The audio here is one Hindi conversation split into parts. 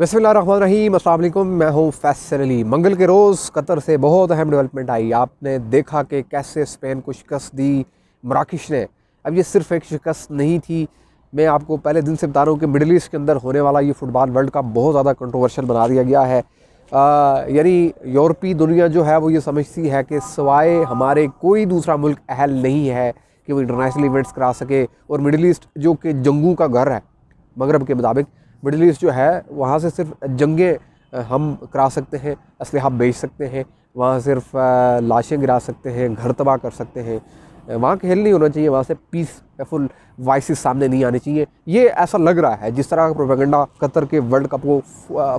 बसमीम अल्लाम मैं हूँ फैसल अली मंगल के रोज़ कतर से बहुत अहम डेवलपमेंट आई आपने देखा कि कैसे स्पेन को शिकस्त दी मराकश ने अब ये सिर्फ़ एक शिकस्त नहीं थी मैं आपको पहले दिन से बता रहा हूँ कि मिडल ईस्ट के अंदर होने वाला ये फ़ुटबॉल वर्ल्ड कप बहुत ज़्यादा कंट्रोवर्शल बना दिया गया है यानी यूरोपी दुनिया जो है वो ये समझती है कि सवाए हमारे कोई दूसरा मुल्क अहल नहीं है कि वो इंटरनेशनल इवेंट्स करा सके और मिडल ईस्ट जो कि जंगू का घर है मगरब के मुताबिक मिडिल ईस्ट जो है वहाँ से सिर्फ जंगे हम करा सकते हैं असलहा बेच सकते हैं वहाँ सिर्फ लाशें गिरा सकते हैं घर तबाह कर सकते हैं वहाँ खेल नहीं होना चाहिए वहाँ से पीसफुल वाइस सामने नहीं आने चाहिए ये ऐसा लग रहा है जिस तरह का प्रोपेगेंडा कतर के वर्ल्ड कप को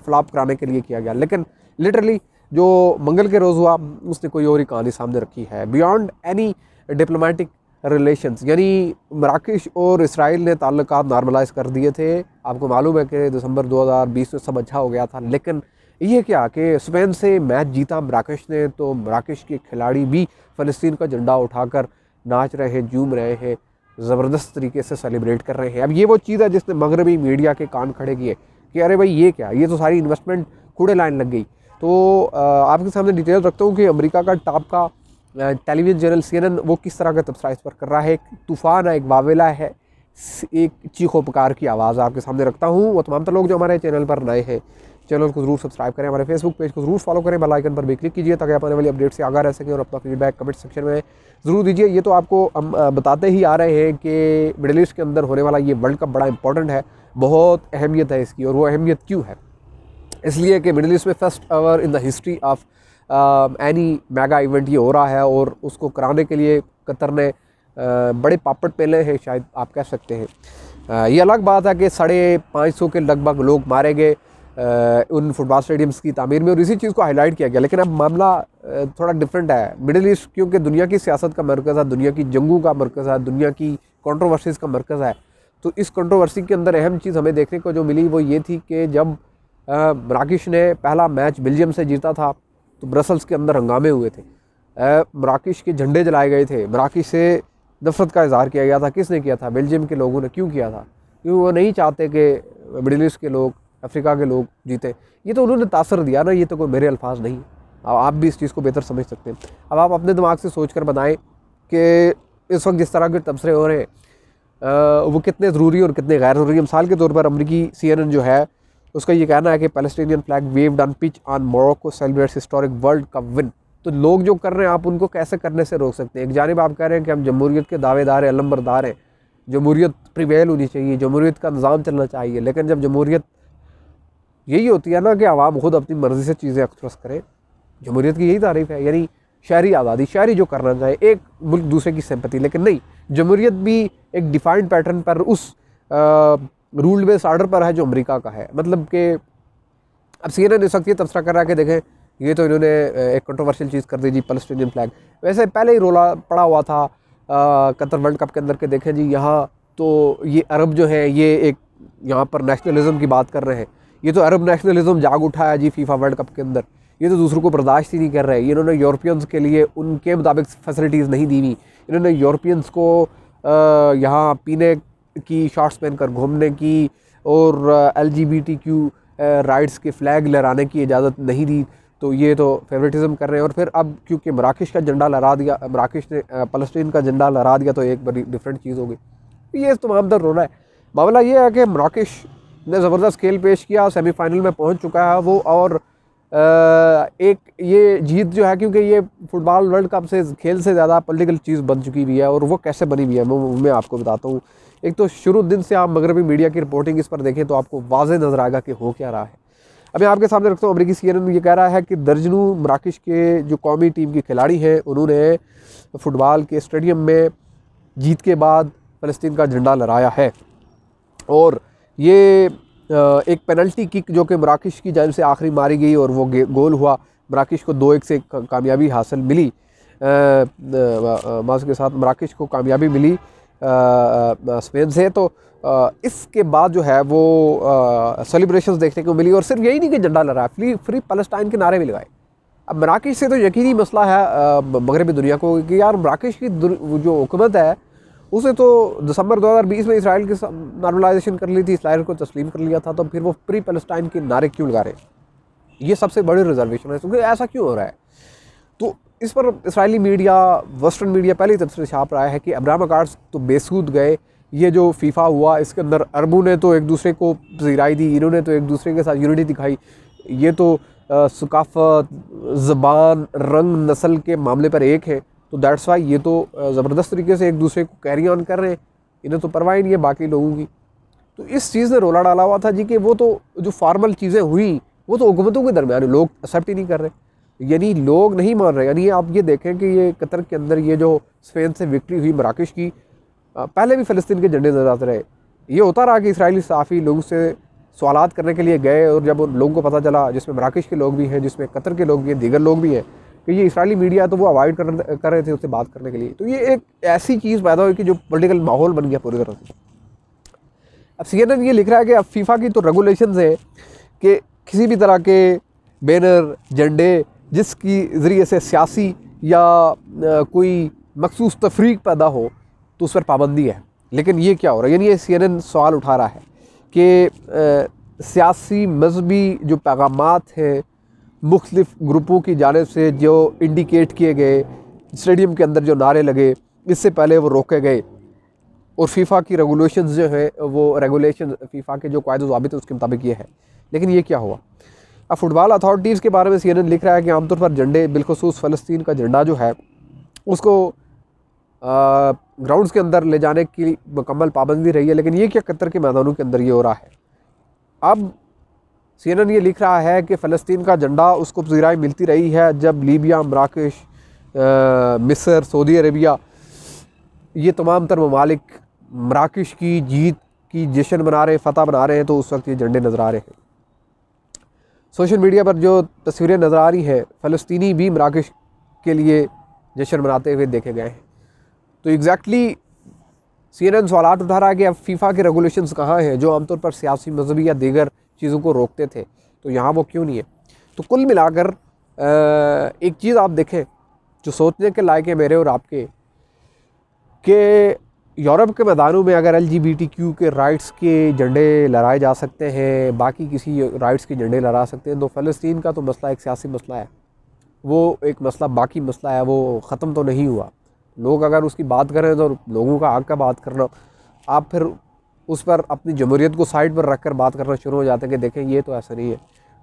फ्लाप कराने के लिए किया गया लेकिन लिटरली जो मंगल के रोज़ हुआ उसने कोई और ही कहानी सामने रखी है बियॉन्ड एनी डिप्लोमेटिक रिलेशंस यानी मराकश और इसराइल ने ताल्लुक नॉर्मलाइज कर दिए थे आपको मालूम है कि दिसंबर 2020 में सब अच्छा हो गया था लेकिन ये क्या कि स्पेन से मैच जीता मराकश ने तो मराकश के खिलाड़ी भी फ़लस्तीन का झंडा उठाकर नाच रहे हैं जूम रहे हैं ज़बरदस्त तरीके से सेलिब्रेट कर रहे हैं अब ये वो चीज़ है जिसने मगरबी मीडिया के कान खड़े किए कि अरे भाई ये क्या ये तो सारी इन्वेस्टमेंट कूड़े लाइन लग गई तो आपके सामने डिटेल रखता हूँ कि अमेरिका का टॉप का टेलीविजन चैनल सी वो किस तरह का तबसरा इस पर कर रहा है एक तूफ़ान है एक वावेला है एक चीखो पकार की आवाज़ आपके सामने रखता हूँ वो तमाम तर लोग जो हमारे चैनल पर नए हैं चैनल को ज़रूर सब्सक्राइब करें हमारे फेसबुक पेज को ज़रूर फॉलो करें बेल आइकन पर भी क्लिक कीजिए ताकि आप आने वाली अपडेट से आगा रह सकें और अपना फीडबैक कमेंट सेक्शन में ज़रूर दीजिए ये तो आपको हम बताते ही आ रहे हैं कि मिडल ईस्ट के अंदर होने वाला ये वर्ल्ड कप बड़ा इंपॉर्टेंट है बहुत अहमियत है इसकी और वो अहमियत क्यों है इसलिए कि मिडल ईस्ट में first ever in the history of any mega event ये हो रहा है और उसको कराने के लिए कतर ने बड़े पापड़ पहले हैं शायद आप कह सकते हैं ये अलग बात है कि साढ़े पाँच सौ के लगभग लोग मारे गए उन फुटबॉल स्टेडियम्स की तमीर में और इसी चीज़ को हाईलाइट किया गया लेकिन अब मामला थोड़ा डिफरेंट है मिडिल ईस्ट क्योंकि दुनिया की सियासत का मरकज़ है दुनिया की जंगों का मरकज़ है दुनिया की कंट्रोवर्सीज़ का मरकज़ है तो इस कंट्रोवर्सी के अंदर अहम चीज़ हमें देखने को जो मिली वो ये थी कि जब राकेश ने पहला मैच बेल्जियम से जीता था तो ब्रसल्स के अंदर हंगामे हुए थे मराकश के झंडे जलाए गए थे मराकश से नफरत का इजहार किया गया था किसने किया था बेल्जियम के लोगों ने क्यों किया था क्योंकि वो नहीं चाहते कि मिडिल ईस्ट के लोग अफ्रीका के लोग जीते ये तो उन्होंने तासर दिया ना ये तो कोई मेरे अल्फाज नहीं अब आप भी इस चीज़ को बेहतर समझ सकते हैं अब आप अपने दिमाग से सोच कर बताएँ कि इस वक्त जिस तरह के तबसरे हो रहे हैं वो कितने ज़रूरी और कितने गैर ज़रूरी मिसाल के तौर पर अमरीकी सी जो है उसका ये कहना है कि Palestinian flag wave done pitch on Morocco celebrates historic world cup win तो लोग जो कर रहे हैं आप उनको कैसे करने से रोक सकते हैं एक जानब आप कह रहे हैं कि हम जमहूरीत के दावेदार हैं अलम्बरदार हैं जमहूरीत प्रिवेल होनी चाहिए जमहूरीत का निज़ाम चलना चाहिए लेकिन जब जमहूरीत यही होती है ना कि आवाम खुद अपनी मर्ज़ी से चीज़ें एक्सप्रेस करें जमहूरीत की यही तारीफ़ है यानी शहरी आज़ादी शहरी जो करना चाहे एक मुल्क दूसरे की सहमति लेकिन नहीं जमहूरीत भी एक डिफाइंड पैटर्न पर उस आ, रूल्ड बेस आर्डर पर है जो अमेरिका का है मतलब कि अब सी एन वक्त ये तबसरा कर रहा है कि देखें ये तो इन्होंने एक कंट्रोवर्शियल चीज़ कर दी जी पलस्टीनियन फ्लैग वैसे पहले ही रोला पड़ा हुआ था कतर वर्ल्ड कप के अंदर के देखें जी यहाँ तो ये अरब जो है ये एक यहाँ पर नेशनलिज्म की बात कर रहे हैं ये तो अरब नेशनलिज्म जाग उठाया जी फीफा वर्ल्ड कप के अंदर ये तो दूसरों को बर्दाश्त ही नहीं कर रहे इन्होंने यूरोपियंस के लिए उनके मुताबिक फैसिलिटीज़ नहीं दी हुई इन्होंने यूरोपियंस को यहाँ पीने की शॉर्ट्स पहनकर घूमने की और एल क्यू राइट्स के फ्लैग लहराने की इजाज़त नहीं दी तो ये तो फेवरेटिज़म कर रहे हैं और फिर अब क्योंकि मराकश का झंडा लहरा दिया मराकश ने फ़लस्तीन का झंडा लहरा दिया तो एक बड़ी डिफरेंट चीज़ हो गई ये तमाम दर रोना है मामला ये है कि मराकश ने ज़बरदस्त खेल पेश किया सेमीफाइनल में पहुंच चुका है वो और एक ये जीत जो है क्योंकि ये फुटबॉल वर्ल्ड कप से खेल से ज़्यादा पोलिटिकल चीज़ बन चुकी हुई है और वो कैसे बनी हुई है मैं आपको बताता हूँ एक तो शुरू दिन से आप मगरबी मीडिया की रिपोर्टिंग इस पर देखें तो आपको वाजे नज़र आएगा कि हो क्या रहा है अभी आपके सामने रखता हूँ अमरीकी सी ये कह रहा है कि दर्जनों मराकश के जो कौमी टीम के खिलाड़ी हैं उन्होंने फुटबॉल के स्टेडियम में जीत के बाद फ़लस्तीन का झंडा लहराया है और ये एक पेनल्टी किक जो कि मराकश की जानब से आखिरी मारी गई और वो गोल हुआ मराकश को दो एक से कामयाबी हासिल मिली माज के साथ मराकश को कामयाबी मिली स्पेन हैं तो आ, इसके बाद जो है वो सेलिब्रेशंस देखने को मिली और सिर्फ यही नहीं कि झंडा लड़ा फ्री फ्री पलस्टाइन के नारे भी लगाए अब मराकेश से तो यकीनी मसला है मगरबी दुनिया को कि यार मराकेश की जो हुकूमत है उसे तो दिसंबर 2020 में इसराइल की नॉर्मलाइजेशन कर ली थी इसराइल को तस्लीम कर लिया था तो फिर वो प्री पैलेस्टाइन के नारे क्यों लगा रहे ये सबसे बड़ी रिजर्वेशन है क्योंकि ऐसा क्यों हो रहा है तो इस पर इसराइली मीडिया वेस्टर्न मीडिया पहले तब तरफ से छाप रहा है कि अब्राहम कार्ड्स तो बेसूद गए ये जो फीफा हुआ इसके अंदर अरबों ने तो एक दूसरे को पजीराई दी इन्होंने तो एक दूसरे के साथ यूनिटी दिखाई ये तो सकाफत ज़बान रंग नस्ल के मामले पर एक है तो दैट्स वाई ये तो ज़बरदस्त तरीके से एक दूसरे को कैरी ऑन कर रहे हैं इन्हें तो परवाह ही नहीं है बाकी लोगों की तो इस चीज़ ने रोला डाला हुआ था जी कि वो तो जो फॉर्मल चीज़ें हुई वो तो हुकूमतों के दरमियान लोग एक्सेप्ट ही नहीं कर रहे यानी लोग नहीं मान रहे यानी आप ये देखें कि ये कतर के अंदर ये जो स्पेन से विक्ट्री हुई मराकश की पहले भी फ़लस्तीन के झंडे नजर आते रहे ये होता रहा कि इसराइली साफ़ी लोगों से सवाल करने के लिए गए और जब उन लोगों को पता चला जिसमें मराकश के लोग भी हैं जिसमें कतर के लोग भी हैं दीगर लोग भी हैं कि ये इसराइली मीडिया तो वो अवॉइड कर कर रहे थे उससे बात करने के लिए तो ये एक ऐसी चीज़ पैदा हुई कि जो पोलिटिकल माहौल बन गया पूरी तरह से अब सी एन ये लिख रहा है कि अब फीफा की तो रेगुलेशन है कि किसी भी तरह के बैनर झंडे जिसकी ज़रिए से सियासी या कोई मखसूस तफरीक पैदा हो तो उस पर पाबंदी है लेकिन ये क्या हो रहा है यानी ये सी एन एन सवाल उठा रहा है कि सियासी मजहबी जो पैगाम हैं मुख्तफ ग्रुपों की जानब से जो इंडिकेट किए गए स्टेडियम के अंदर जो नारे लगे इससे पहले वो रोके गए और फीफा की रेगुलेशन जो है वो रेगुलेशन फीफा के जो कायदे वाबित हैं उसके मुताबिक ये है लेकिन ये क्या हुआ अब फुटबॉल अथॉरिटीज़ के बारे में सी लिख रहा है कि आमतौर पर झंडे बिलखसूस फ़लस्तीन का झंडा जो है उसको ग्राउंड्स के अंदर ले जाने की मुकम्मल पाबंदी रही है लेकिन ये क्या कतर के मैदानों के अंदर ये हो रहा है अब सी ये लिख रहा है कि फ़लस्तीन का झंडा उसको पजीराई मिलती रही है जब लीबिया मराकश मिस्र सऊदी अरबिया ये तमाम तर ममालिक मराकश की जीत की जश्न बना रहे हैं फ़तह बना रहे हैं तो उस वक्त ये झंडे नज़र आ रहे हैं सोशल मीडिया पर जो तस्वीरें नज़र आ रही हैं फ़लस्तनी भी मराकश के लिए जश्न मनाते हुए देखे गए हैं तो एग्जैक्टली सी एन एन सवाल उठा रहा है कि अब फीफा के रेगोलेशन कहाँ हैं जो आमतौर पर सियासी मजहबी या दीगर चीज़ों को रोकते थे तो यहाँ वो क्यों नहीं है तो कुल मिलाकर एक चीज़ आप देखें जो सोचने के लायक है मेरे और आपके कि यूरोप के मैदानों में अगर एल के राइट्स के झंडे लड़ाए जा सकते हैं बाकी किसी राइट्स के झंडे लड़ा सकते हैं तो फ़लस्तीन का तो मसला एक सियासी मसला है वो एक मसला बाकी मसला है वो ख़त्म तो नहीं हुआ लोग अगर उसकी बात करें तो लोगों का आग का बात करना आप फिर उस पर अपनी जमहूरीत को साइड पर रख कर बात करना शुरू हो जाते हैं कि देखें ये तो ऐसा नहीं है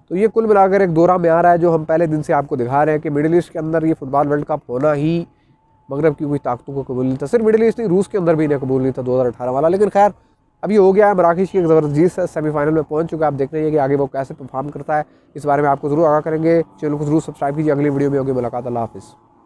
तो ये कुल मिलाकर एक दौरा में आ रहा है जो हम पहले दिन से आपको दिखा रहे हैं कि मिडिल ईस्ट के अंदर ये फुटबॉल वर्ल्ड कप होना ही मगरब की कोई ताकतों को कबूल नहीं था सिर्फ मिडिल ईस्ट नहीं रूस के अंदर भी इन्हें कबूल नहीं था अठारह वाला लेकिन खैर अभी हो गया है मराकश की एक ज़बरदस्त है सेमीफाइनल में पहुंच चुका है आप देख रहे हैं कि आगे वो कैसे परफॉर्म करता है इस बारे में आपको ज़रूर आगा करेंगे चैनल को ज़रूर सब्सक्राइब कीजिए अगली वीडियो में होगी मुलाकात अल्लाह हाफिज़